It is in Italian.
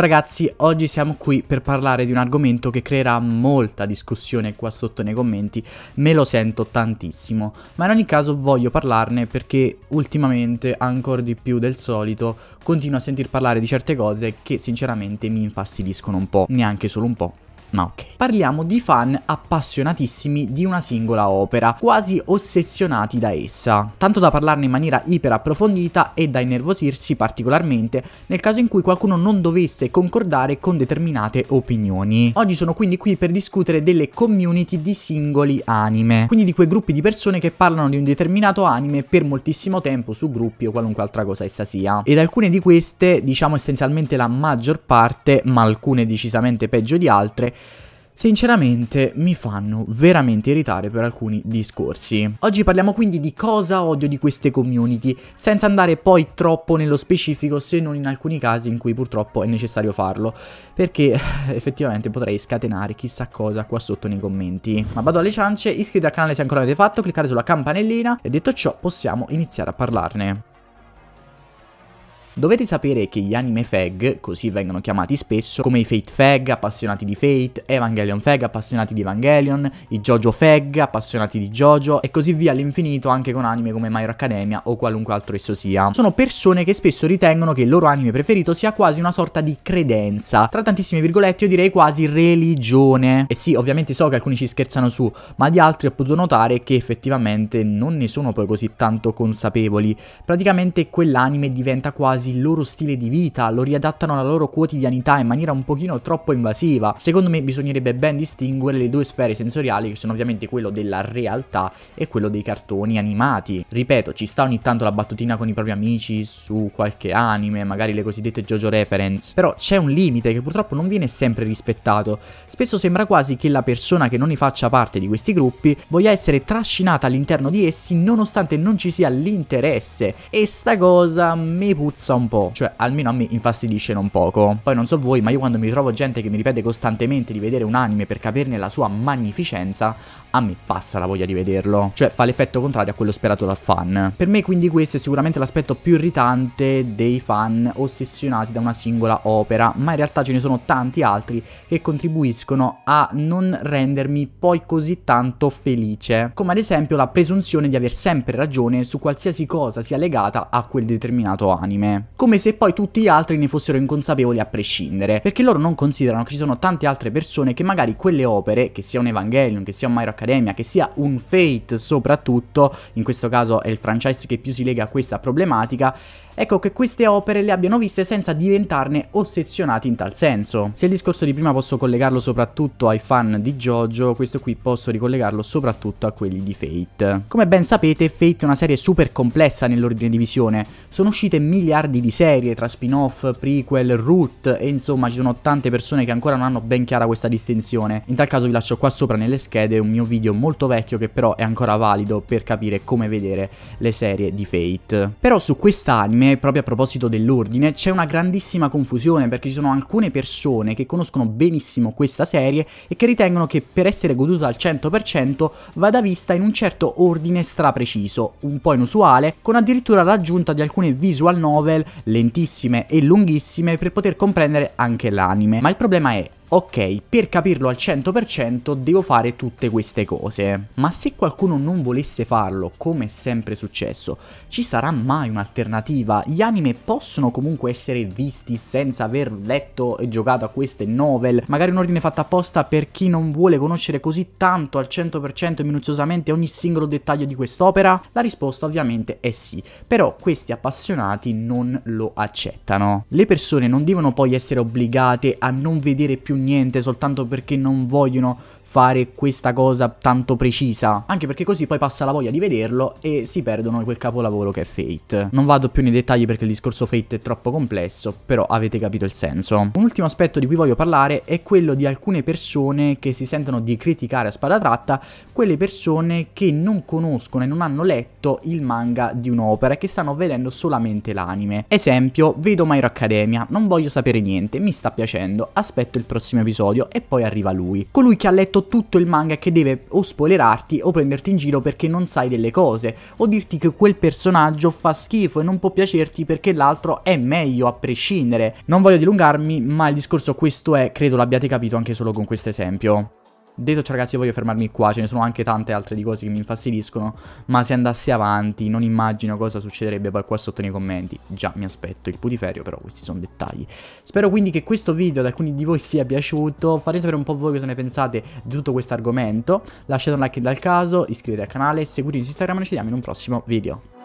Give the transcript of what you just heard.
Ciao ragazzi, oggi siamo qui per parlare di un argomento che creerà molta discussione qua sotto nei commenti, me lo sento tantissimo, ma in ogni caso voglio parlarne perché ultimamente, ancora di più del solito, continuo a sentir parlare di certe cose che sinceramente mi infastidiscono un po', neanche solo un po' ma ok. Parliamo di fan appassionatissimi di una singola opera, quasi ossessionati da essa, tanto da parlarne in maniera iper approfondita e da innervosirsi particolarmente nel caso in cui qualcuno non dovesse concordare con determinate opinioni. Oggi sono quindi qui per discutere delle community di singoli anime, quindi di quei gruppi di persone che parlano di un determinato anime per moltissimo tempo su gruppi o qualunque altra cosa essa sia. Ed alcune di queste, diciamo essenzialmente la maggior parte, ma alcune decisamente peggio di altre, sinceramente mi fanno veramente irritare per alcuni discorsi. Oggi parliamo quindi di cosa odio di queste community, senza andare poi troppo nello specifico se non in alcuni casi in cui purtroppo è necessario farlo, perché eh, effettivamente potrei scatenare chissà cosa qua sotto nei commenti. Ma vado alle ciance, iscrivetevi al canale se ancora non l'avete fatto, cliccare sulla campanellina e detto ciò possiamo iniziare a parlarne. Dovete sapere che gli anime fag, così vengono chiamati spesso, come i Fate fag, appassionati di Fate, Evangelion fag, appassionati di Evangelion, i Jojo fag, appassionati di Jojo, e così via all'infinito anche con anime come My Hero Academia o qualunque altro esso sia. Sono persone che spesso ritengono che il loro anime preferito sia quasi una sorta di credenza. Tra tantissime virgolette io direi quasi religione. E sì, ovviamente so che alcuni ci scherzano su, ma di altri ho potuto notare che effettivamente non ne sono poi così tanto consapevoli. Praticamente quell'anime diventa quasi quasi il loro stile di vita, lo riadattano alla loro quotidianità in maniera un pochino troppo invasiva. Secondo me bisognerebbe ben distinguere le due sfere sensoriali che sono ovviamente quello della realtà e quello dei cartoni animati. Ripeto, ci sta ogni tanto la battutina con i propri amici su qualche anime, magari le cosiddette JoJo reference, però c'è un limite che purtroppo non viene sempre rispettato. Spesso sembra quasi che la persona che non ne faccia parte di questi gruppi voglia essere trascinata all'interno di essi nonostante non ci sia l'interesse e sta cosa mi puzza un po', cioè almeno a me infastidisce non poco. Poi non so voi, ma io quando mi trovo gente che mi ripete costantemente di vedere un anime per capirne la sua magnificenza, a me passa la voglia di vederlo, cioè fa l'effetto contrario a quello sperato dal fan. Per me quindi questo è sicuramente l'aspetto più irritante dei fan ossessionati da una singola opera, ma in realtà ce ne sono tanti altri che contribuiscono a non rendermi poi così tanto felice, come ad esempio la presunzione di aver sempre ragione su qualsiasi cosa sia legata a quel determinato anime come se poi tutti gli altri ne fossero inconsapevoli a prescindere, perché loro non considerano che ci sono tante altre persone che magari quelle opere, che sia un Evangelion, che sia un Myro Academia, che sia un Fate soprattutto, in questo caso è il franchise che più si lega a questa problematica, ecco che queste opere le abbiano viste senza diventarne ossessionati in tal senso. Se il discorso di prima posso collegarlo soprattutto ai fan di JoJo, questo qui posso ricollegarlo soprattutto a quelli di Fate. Come ben sapete, Fate è una serie super complessa nell'ordine di visione, sono uscite miliardi di serie tra spin-off, prequel, root e insomma ci sono tante persone che ancora non hanno ben chiara questa distinzione. In tal caso vi lascio qua sopra nelle schede un mio video molto vecchio che però è ancora valido per capire come vedere le serie di Fate. Però su quest'anime ordine, proprio a proposito dell'ordine, c'è una grandissima confusione perché ci sono alcune persone che conoscono benissimo questa serie e che ritengono che per essere goduta al 100% vada vista in un certo ordine strapreciso, un po' inusuale, con addirittura l'aggiunta di alcune visual novel lentissime e lunghissime per poter comprendere anche l'anime. Ma il problema è, ok, per capirlo al 100% devo fare tutte queste cose. Ma se qualcuno non volesse farlo, come è sempre successo, ci sarà mai un'alternativa? Gli anime possono comunque essere visti senza aver letto e giocato a queste novel, magari un ordine fatto apposta per chi non vuole conoscere così tanto al 100% e minuziosamente ogni singolo dettaglio di quest'opera? La risposta ovviamente è sì, però questi appassionati non lo accettano. Le persone non devono poi essere obbligate a non vedere più niente soltanto perché non vogliono fare questa cosa tanto precisa. Anche perché così poi passa la voglia di vederlo e si perdono quel capolavoro che è Fate. Non vado più nei dettagli perché il discorso Fate è troppo complesso, però avete capito il senso. Un ultimo aspetto di cui voglio parlare è quello di alcune persone che si sentono di criticare a spada tratta, quelle persone che non conoscono e non hanno letto il manga di un'opera e che stanno vedendo solamente l'anime. Esempio, vedo My Hero Academia, non voglio sapere niente, mi sta piacendo, aspetto il prossimo episodio e poi arriva lui. Colui che ha letto momento tutto il manga che deve o spoilerarti o prenderti in giro perché non sai delle cose, o dirti che quel personaggio fa schifo e non può piacerti perché l'altro è meglio a prescindere. Non voglio dilungarmi, ma il discorso questo è, credo l'abbiate capito anche solo con questo esempio. Detto ciò ragazzi io voglio fermarmi qua, ce ne sono anche tante altre di cose che mi infastidiscono, ma se andassi avanti non immagino cosa succederebbe poi qua sotto nei commenti. Già mi aspetto il putiferio, però questi sono dettagli. Spero quindi che questo video ad alcuni di voi sia piaciuto, fate sapere un po' voi cosa ne pensate di tutto questo argomento, lasciate un like dal caso, iscrivetevi al canale, Seguitemi su Instagram e ci vediamo in un prossimo video.